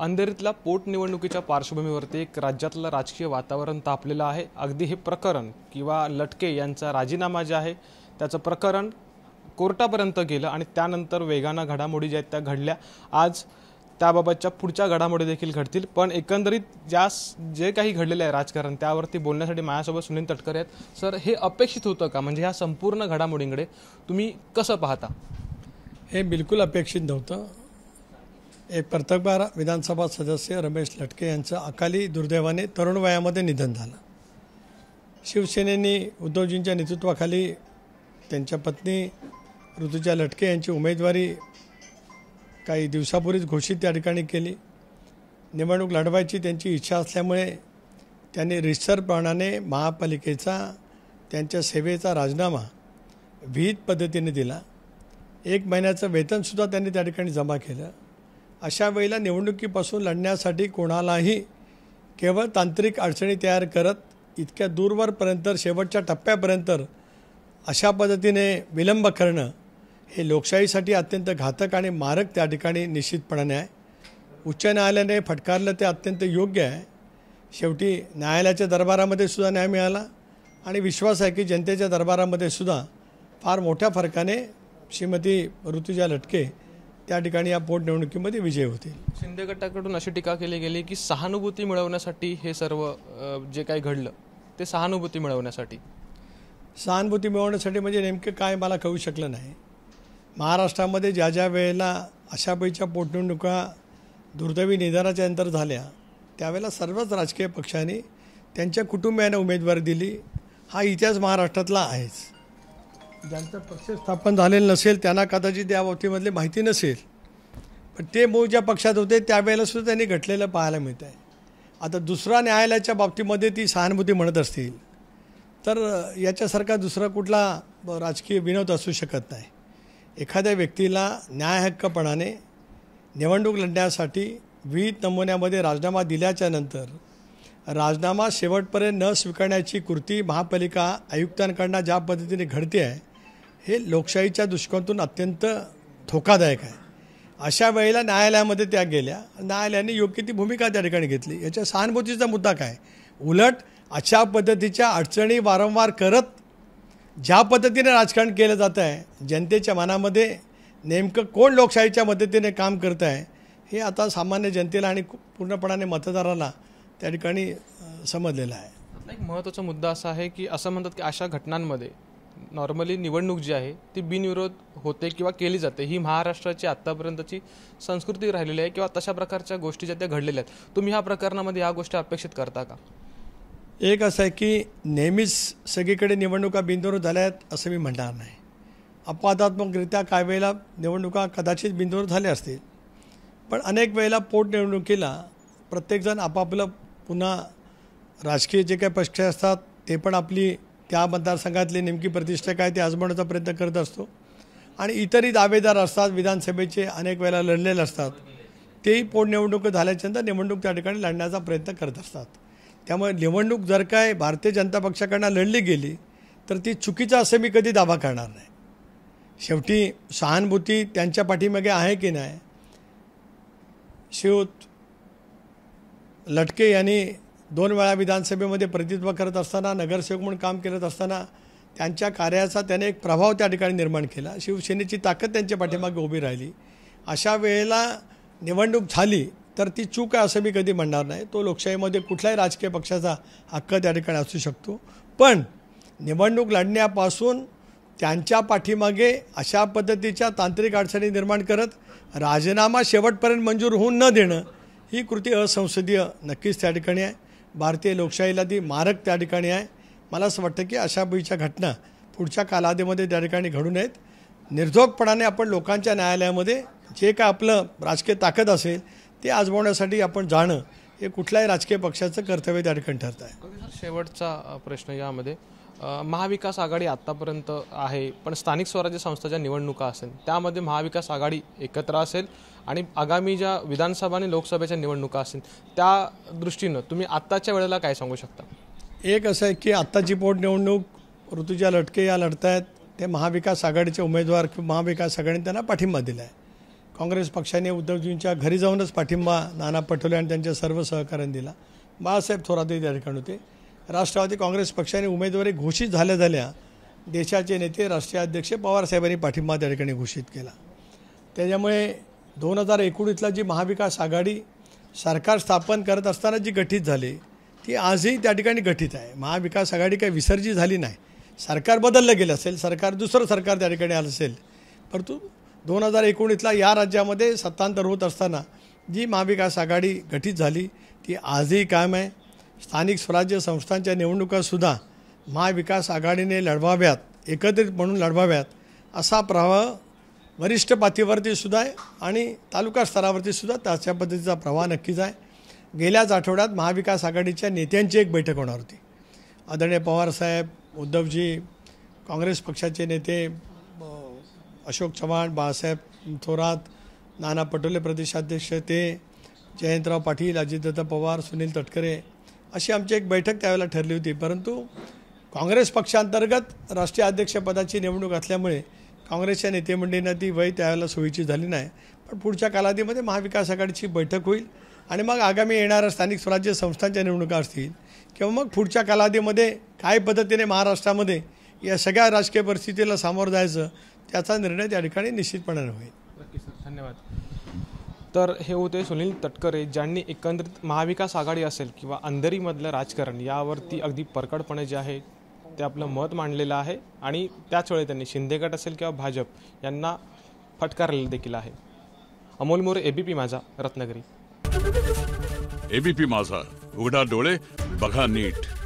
अंधेरीतल्या पोटनिवडणुकीच्या पार्श्वभूमीवरती एक राज्यातलं राजकीय वातावरण तापलेलं आहे अगदी हे प्रकरण किंवा लटके यांचा राजीनामा जे आहे त्याचं प्रकरण कोर्टापर्यंत गेलं आणि त्यानंतर वेगानं घडामोडी ज्या आहेत त्या घडल्या आज त्याबाबतच्या पुढच्या घडामोडी देखील घडतील पण एकंदरीत ज्या जे काही घडलेलं आहे राजकारण त्यावरती बोलण्यासाठी माझ्यासोबत सुनील तटकरे आहेत सर हे अपेक्षित होतं का म्हणजे ह्या संपूर्ण घडामोडींकडे तुम्ही कसं पाहता हे बिलकुल अपेक्षित नव्हतं एक प्रतकबार विधानसभा सदस्य रमेश लटके यांचं अकाली दुर्दैवाने तरुण वयामध्ये निधन झालं शिवसेनेने उद्धवजींच्या नेतृत्वाखाली त्यांच्या पत्नी ऋतुजा लटके यांची उमेदवारी काही दिवसापूर्वीच घोषित त्या ठिकाणी केली निवडणूक लढवायची त्यांची इच्छा असल्यामुळे त्यांनी रिसरप्रमाणे महापालिकेचा त्यांच्या सेवेचा राजीनामा विहित पद्धतीने दिला एक महिन्याचं वेतनसुद्धा त्यांनी त्या ठिकाणी जमा केलं अशा वेळेला निवडणुकीपासून लढण्यासाठी कोणालाही केवळ तांत्रिक अडचणी तयार करत इतक्या दूरवरपर्यंत शेवटच्या टप्प्यापर्यंत अशा पद्धतीने विलंब करणं हे लोकशाहीसाठी अत्यंत घातक आणि मारक त्या ठिकाणी निश्चितपणाने आहे उच्च न्यायालयाने फटकारलं ते अत्यंत योग्य आहे शेवटी न्यायालयाच्या दरबारामध्ये सुद्धा न्याय मिळाला आणि विश्वास आहे की जनतेच्या दरबारामध्ये सुद्धा फार मोठ्या फरकाने श्रीमती ऋतुजा लटके त्या ठिकाणी या पोटनिवडणुकीमध्ये विजय होतील शिंदे गटाकडून अशी टीका केली गेली की सहानुभूती मिळवण्यासाठी हे सर्व जे काही घडलं ते सहानुभूती मिळवण्यासाठी सहानुभूती मिळवण्यासाठी म्हणजे नेमकं काय मला कळू शकलं नाही महाराष्ट्रामध्ये ज्या ज्या वेळेला अशा पैच्या पोटनिवडणुका दुर्दैवी निधनाच्या अंतर झाल्या त्यावेळेला सर्वच राजकीय पक्षांनी त्यांच्या कुटुंबियांना उमेदवारी दिली हा इतिहास महाराष्ट्रातला आहेच ज्यांचं पक्ष स्थापन झालेलं नसेल त्यांना कदाचित या बाबतीमधली माहिती नसेल पण ते मूळ ज्या पक्षात होते त्यावेळेला सुद्धा त्यांनी घटलेलं पाहायला मिळत आहे आता दुसरा न्यायालयाच्या बाबतीमध्ये ती सहानुभूती म्हणत असतील तर याच्यासारखा दुसरा कुठला राजकीय विनोद असू शकत नाही एखाद्या व्यक्तीला न्यायहक्कपणाने निवडणूक लढण्यासाठी विविध नमुन्यामध्ये राजीनामा दिल्याच्यानंतर राजीनामा शेवटपर्यंत न स्वीकारण्याची कृती महापालिका आयुक्तांकडनं ज्या पद्धतीने घडते आहे हे लोकशाहीच्या दृष्टिकोनातून अत्यंत धोकादायक आहे अशा वेळेला न्यायालयामध्ये त्या गेल्या न्यायालयाने योग्य ती भूमिका त्या ठिकाणी घेतली याच्या सहानुभूतीचा मुद्दा काय उलट अशा पद्धतीच्या अडचणी वारंवार करत ज्या पद्धतीने राजकारण केलं जातं आहे जनतेच्या मनामध्ये नेमकं कोण लोकशाहीच्या मदतीने काम करत आहे हे आता सामान्य जनतेला आणि पूर्णपणाने मतदाराला त्या ठिकाणी समजलेलं आहे एक महत्त्वाचा मुद्दा असा आहे की असं म्हणतात की अशा घटनांमध्ये नॉर्मली निवडणूक जी आहे ती बिनविरोध होते किंवा केली जाते ही महाराष्ट्राची आत्तापर्यंतची संस्कृती राहिलेली आहे किंवा तशा प्रकारच्या गोष्टी ज्या त्या घडलेल्या आहेत तुम्ही ह्या प्रकरणामध्ये ह्या गोष्टी अपेक्षित करता का एक असं आहे की नेहमीच सगळीकडे निवडणुका बिनविरोध झाल्या आहेत असं मी म्हणणार नाही अपवादात्मकरित्या काय वेळेला निवडणुका कदाचित बिनविरोध झाल्या असतील पण अनेक वेळेला पोटनिवडणुकीला प्रत्येकजण आपापलं पुन्हा राजकीय जे काही पक्ष असतात ते पण आपली त्या मतदारसंघातली नेमकी प्रतिष्ठा काय ते आजमावण्याचा प्रयत्न करत असतो आणि इतरही दावेदार असतात विधानसभेचे अनेक वेळेला लढलेले असतात तेही पोटनिवडणूक झाल्याच्यानंतर निवडणूक त्या ठिकाणी लढण्याचा प्रयत्न करत असतात त्यामुळे निवडणूक जर काय भारतीय जनता पक्षाकडनं लढली गेली तर ती चुकीचा असं मी कधी दावा करणार नाही शेवटी सहानुभूती त्यांच्या पाठीमागे आहे की नाही शिव लटके यांनी दोन वेळा विधानसभेमध्ये प्रतिनिधित्व करत असताना नगरसेवक म्हणून काम करत असताना त्यांच्या कार्याचा त्याने एक प्रभाव त्या ठिकाणी निर्माण केला शिवसेनेची ताकद त्यांच्या पाठीमागे उभी राहिली अशा वेळेला निवडणूक झाली तर ती चूक आहे असं मी कधी म्हणणार नाही तो लोकशाहीमध्ये कुठल्याही राजकीय पक्षाचा हक्क त्या ठिकाणी असू शकतो पण निवडणूक लढण्यापासून त्यांच्या पाठीमागे अशा पद्धतीच्या तांत्रिक अडचणी निर्माण करत राजीनामा शेवटपर्यंत मंजूर होऊन न देणं ही कृती असंसदीय नक्कीच त्या ठिकाणी आहे भारतीय लोकशाहीला ती मारक त्या ठिकाणी आहे मला असं वाटतं की अशा बीच्या घटना पुढच्या कालावधीमध्ये त्या ठिकाणी घडू नयेत निर्धोकपणाने आपण लोकांच्या न्यायालयामध्ये जे काय आपलं राजकीय ताकद असेल ते आजमावण्यासाठी आपण जाणं हे कुठल्याही राजकीय पक्षाचं कर्तव्य त्या ठिकाणी ठरत आहे शेवटचा प्रश्न यामध्ये महाविकास आघाडी आत्तापर्यंत आहे पण स्थानिक स्वराज्य संस्थाच्या निवडणुका असेल त्यामध्ये महाविकास आघाडी एकत्र असेल आणि आगामी ज्या विधानसभा आणि लोकसभेच्या निवडणुका असेल त्या दृष्टीनं तुम्ही आत्ताच्या वेळेला काय सांगू शकता एक असं आहे की आत्ताची पोटनिवडणूक ऋतुजा लटके या लढत आहेत ते महाविकास आघाडीचे उमेदवार महाविकास आघाडीने त्यांना पाठिंबा दिला आहे काँग्रेस पक्षाने उद्धवजींच्या घरी जाऊनच पाठिंबा नाना पटोले आणि त्यांच्या सर्व सहकाऱ्यांनी दिला बाळासाहेब थोरातही त्या ठिकाणी होते राष्ट्रवादी काँग्रेस पक्षाने उमेदवारी घोषित झाल्या झाल्या देशाचे नेते राष्ट्रीय अध्यक्ष पवारसाहेबांनी पाठिंबा त्या ठिकाणी घोषित केला त्याच्यामुळे दोन हजार एकोणीसला जी महाविकास आघाडी सरकार स्थापन करत असताना जी गठीत झाली ती आजही त्या ठिकाणी गठीत आहे महाविकास आघाडी काही विसर्जी झाली नाही सरकार बदललं गेलं असेल सरकार दुसरं सरकार त्या ठिकाणी आलं असेल परंतु दोन हजार एकोणीसला या राज्यामध्ये सत्तांतर होत असताना जी महाविकास आघाडी गठीत झाली ती आजही कायम आहे स्थानिक स्वराज्य संस्थांच्या निवडणुकासुद्धा महाविकास आघाडीने लढवाव्यात एकत्रित म्हणून लढवाव्यात असा प्रवाह वरिष्ठ पातळीवरती सुद्धा आहे आणि तालुका स्तरावरती सुद्धा त्याच्या पद्धतीचा प्रवाह नक्कीच आहे गेल्याच आठवड्यात महाविकास आघाडीच्या नेत्यांची एक बैठक होणार होती आदरणीय पवारसाहेब उद्धवजी काँग्रेस पक्षाचे नेते अशोक चव्हाण बाळासाहेब थोरात नाना पटोले प्रदेशाध्यक्ष ते जयंतराव पाटील अजितदत्त पवार सुनील तटकरे अशी आमची एक बैठक त्यावेळेला ठरली होती परंतु काँग्रेस पक्षांतर्गत राष्ट्रीय अध्यक्षपदाची निवडणूक असल्यामुळे काँग्रेसच्या नेतेमंडळींना ती वय त्यावेळेला सोयीची झाली नाही पण पुढच्या कालावधीमध्ये महाविकास आघाडीची बैठक होईल आणि मग आगामी येणाऱ्या स्थानिक स्वराज्य संस्थांच्या निवडणुका असतील किंवा मग पुढच्या कालावधीमध्ये काय पद्धतीने महाराष्ट्रामध्ये या सगळ्या राजकीय परिस्थितीला सामोरं जायचं त्याचा निर्णय त्या ठिकाणी निश्चितपणे होईल नक्की सर धन्यवाद तर हे होते सुनील तटकरे ज्यांनी एकंदरीत महाविकास आघाडी असेल किंवा अंधेरीमधलं राजकारण यावरती अगदी परकडपणे जे आहे ते आपलं मत मांडलेलं आहे आणि त्याच वेळी त्यांनी शिंदे गट असेल किंवा भाजप यांना फटकारलेलं देखील आहे अमोल मोरे एबीपी माझा रत्नागिरी एबीपी माझा उघडा डोळे बघा नीट